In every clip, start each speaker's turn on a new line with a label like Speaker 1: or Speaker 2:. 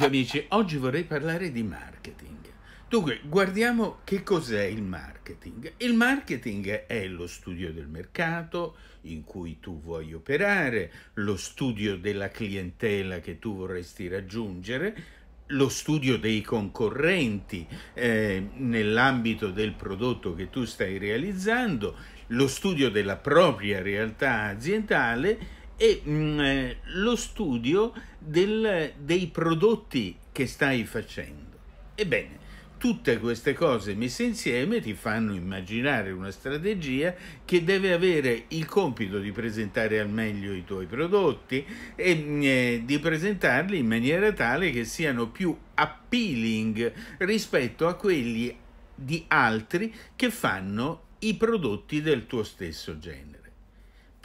Speaker 1: Amici, oggi vorrei parlare di marketing. Dunque, guardiamo che cos'è il marketing. Il marketing è lo studio del mercato in cui tu vuoi operare, lo studio della clientela che tu vorresti raggiungere, lo studio dei concorrenti eh, nell'ambito del prodotto che tu stai realizzando, lo studio della propria realtà aziendale e mh, mm, eh, lo studio del, dei prodotti che stai facendo. Ebbene, tutte queste cose messe insieme ti fanno immaginare una strategia che deve avere il compito di presentare al meglio i tuoi prodotti e mm, eh, di presentarli in maniera tale che siano più appealing rispetto a quelli di altri che fanno i prodotti del tuo stesso genere.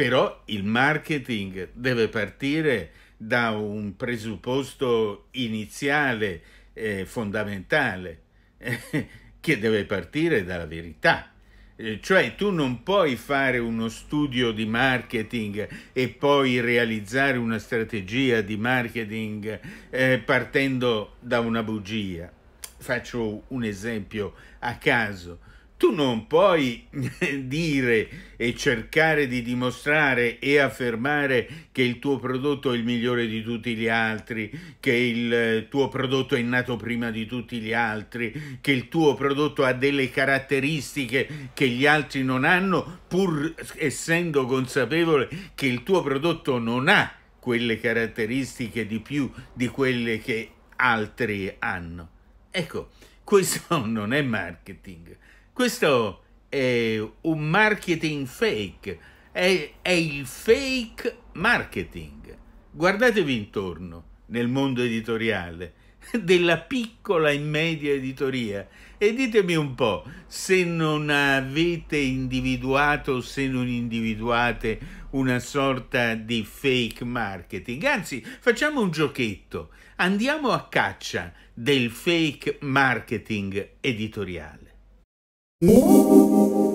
Speaker 1: Però il marketing deve partire da un presupposto iniziale eh, fondamentale che deve partire dalla verità. Eh, cioè tu non puoi fare uno studio di marketing e poi realizzare una strategia di marketing eh, partendo da una bugia. Faccio un esempio a caso tu non puoi dire e cercare di dimostrare e affermare che il tuo prodotto è il migliore di tutti gli altri, che il eh, tuo prodotto è nato prima di tutti gli altri, che il tuo prodotto ha delle caratteristiche che gli altri non hanno, pur essendo consapevole che il tuo prodotto non ha quelle caratteristiche di più di quelle che altri hanno. Ecco, questo non è marketing. Questo è un marketing fake, è, è il fake marketing. Guardatevi intorno nel mondo editoriale della piccola e media editoria e ditemi un po' se non avete individuato se non individuate una sorta di fake marketing anzi facciamo un giochetto andiamo a caccia del fake marketing editoriale Música hum?